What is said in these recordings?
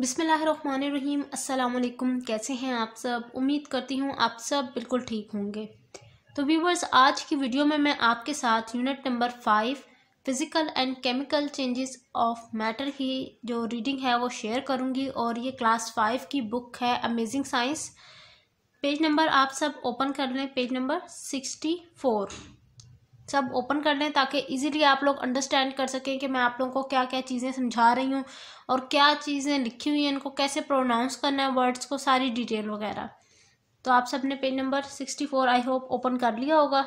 बिसमीम अल्लाम कैसे हैं आप सब उम्मीद करती हूँ आप सब बिल्कुल ठीक होंगे तो व्यूवर्स आज की वीडियो में मैं आपके साथ unit number five physical and chemical changes of matter की जो रीडिंग है वो शेयर करूँगी और ये क्लास फाइव की बुक है अमेजिंग साइंस पेज नंबर आप सब ओपन कर लें पेज नंबर सिक्सटी फोर सब ओपन कर लें ताकि इजीली आप लोग अंडरस्टैंड कर सकें कि मैं आप लोगों को क्या क्या चीज़ें समझा रही हूँ और क्या चीज़ें लिखी हुई हैं इनको कैसे प्रोनाउंस करना है वर्ड्स को सारी डिटेल वगैरह तो आप सब ने page number sixty four I hope open कर लिया होगा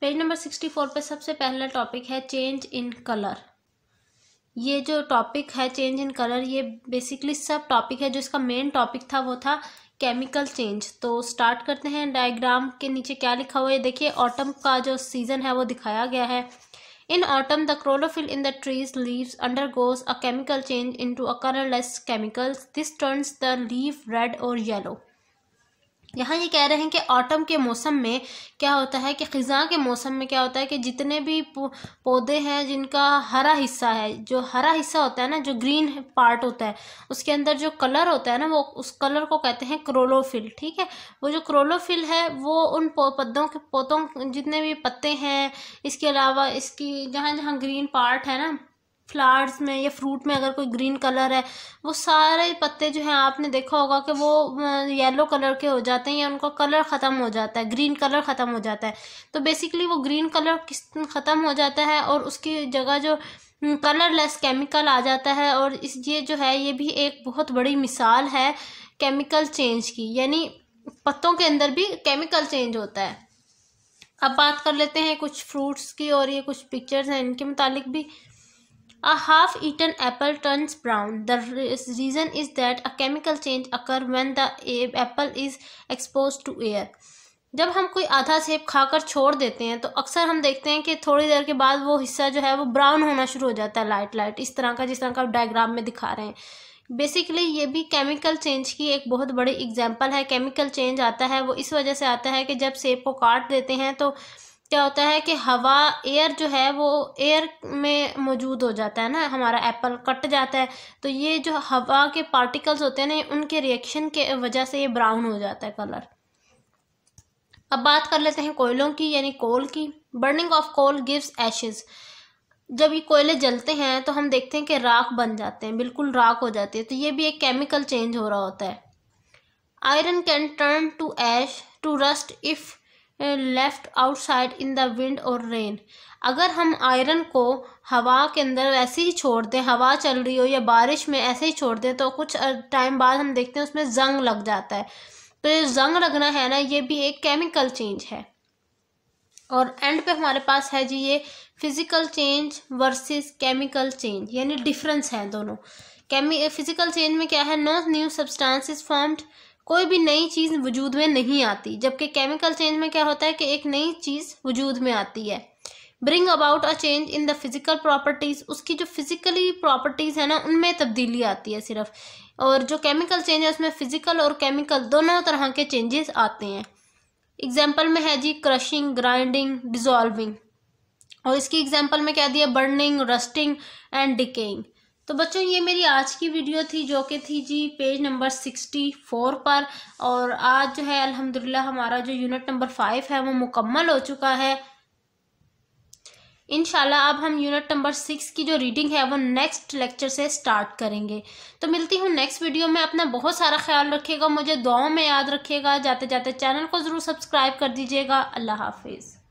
पेज नंबर सिक्सटी फोर पर सबसे पहला टॉपिक है चेंज इन कलर ये जो टॉपिक है चेंज इन कलर ये बेसिकली सब टॉपिक है जो इसका मेन टॉपिक था वो था केमिकल चेंज तो स्टार्ट करते हैं डायग्राम के नीचे क्या लिखा हुआ है देखिए ऑटम का जो सीज़न है वो दिखाया गया है in autumn the chlorophyll in the trees leaves undergoes a chemical change into a colourless chemicals this turns the leave red और येलो यहाँ ये कह रहे हैं कि ऑटम के मौसम में क्या होता है कि ख़ज़ा के मौसम में क्या होता है कि जितने भी पौधे हैं जिनका हरा हिस्सा है जो हरा हिस्सा होता है ना जो ग्रीन पार्ट होता है उसके अंदर जो कलर होता है ना वो उस कलर को कहते हैं क्रोलोफिल ठीक है वो जो क्रोलोफिल है वो उन पौधों के पौधों जितने भी पत्ते हैं इसके अलावा इसकी जहाँ जहाँ ग्रीन पार्ट है ना फ्लावर्स में या फ्रूट में अगर कोई ग्रीन कलर है वो सारे पत्ते जो हैं आपने देखा होगा कि वो येलो कलर के हो जाते हैं या उनका कलर ख़त्म हो जाता है ग्रीन कलर ख़त्म हो जाता है तो बेसिकली वो ग्रीन कलर किस ख़त्म हो जाता है और उसकी जगह जो कलरलेस केमिकल आ जाता है और इस ये जो है ये भी एक बहुत बड़ी मिसाल है केमिकल चेंज की यानी पत्तों के अंदर भी केमिकल चेंज होता है अब बात कर लेते हैं कुछ फ्रूट्स की और ये कुछ पिक्चर्स हैं इनके मुतालिक भी A half-eaten apple turns brown. The reason is that a chemical change occur when the apple is exposed to air. जब हम कोई आधा सेब खाकर छोड़ देते हैं तो अक्सर हम देखते हैं कि थोड़ी देर के बाद वो हिस्सा जो है वो ब्राउन होना शुरू हो जाता है लाइट लाइट इस तरह का जिस तरह का आप डायग्राम में दिखा रहे हैं बेसिकली ये भी केमिकल चेंज की एक बहुत बड़ी एग्जांपल है केमिकल चेंज आता है वो इस वजह से आता है कि जब सेब को काट देते हैं तो क्या होता है कि हवा एयर जो है वो एयर में मौजूद हो जाता है ना हमारा एप्पल कट जाता है तो ये जो हवा के पार्टिकल्स होते हैं ना उनके रिएक्शन के वजह से ये ब्राउन हो जाता है कलर अब बात कर लेते हैं कोयलों की यानी कोल की burning of coal gives ashes जब ये कोयले जलते हैं तो हम देखते हैं कि राख बन जाते हैं बिल्कुल राख हो जाती है तो ये भी एक केमिकल चेंज हो रहा होता है iron can turn to ash to rust if left outside in the wind और रेन अगर हम आयरन को हवा के अंदर ऐसे ही छोड़ दें हवा चल रही हो या बारिश में ऐसे ही छोड़ दें तो कुछ टाइम बाद हम देखते हैं उसमें जंग लग जाता है तो ये जंग लगना है ना ये भी एक केमिकल चेंज है और एंड पे हमारे पास है जी ये physical change versus chemical change यानी डिफरेंस है दोनों केमी फिज़िकल चेंज में क्या है no new substance is formed कोई भी नई चीज़ वजूद में नहीं आती जबकि केमिकल चेंज में क्या होता है कि एक नई चीज़ वजूद में आती है bring about a change in the physical properties उसकी जो फिज़िकली प्रॉपर्टीज़ है ना उनमें तब्दीली आती है सिर्फ और जो केमिकल चेंज है उसमें फ़िज़िकल और केमिकल दोनों तरह के चेंजेस आते हैं एग्जाम्पल में है जी क्रशिंग ग्राइंडिंग डिजॉल्विंग और इसकी एग्जाम्पल में क्या दिया बर्निंग रस्टिंग एंड डिकेइंग तो बच्चों ये मेरी आज की वीडियो थी जो कि थी जी पेज नंबर सिक्सटी फोर पर और आज जो है अल्हम्दुलिल्लाह हमारा जो यूनिट नंबर फाइव है वो मुकम्मल हो चुका है इनशाला अब हम यूनिट नंबर सिक्स की जो रीडिंग है वो नेक्स्ट लेक्चर से स्टार्ट करेंगे तो मिलती हूँ नेक्स्ट वीडियो में अपना बहुत सारा ख्याल रखिएगा मुझे दुआओं में याद रखिएगा जाते जाते चैनल को ज़रूर सब्सक्राइब कर दीजिएगा अल्लाह हाफिज़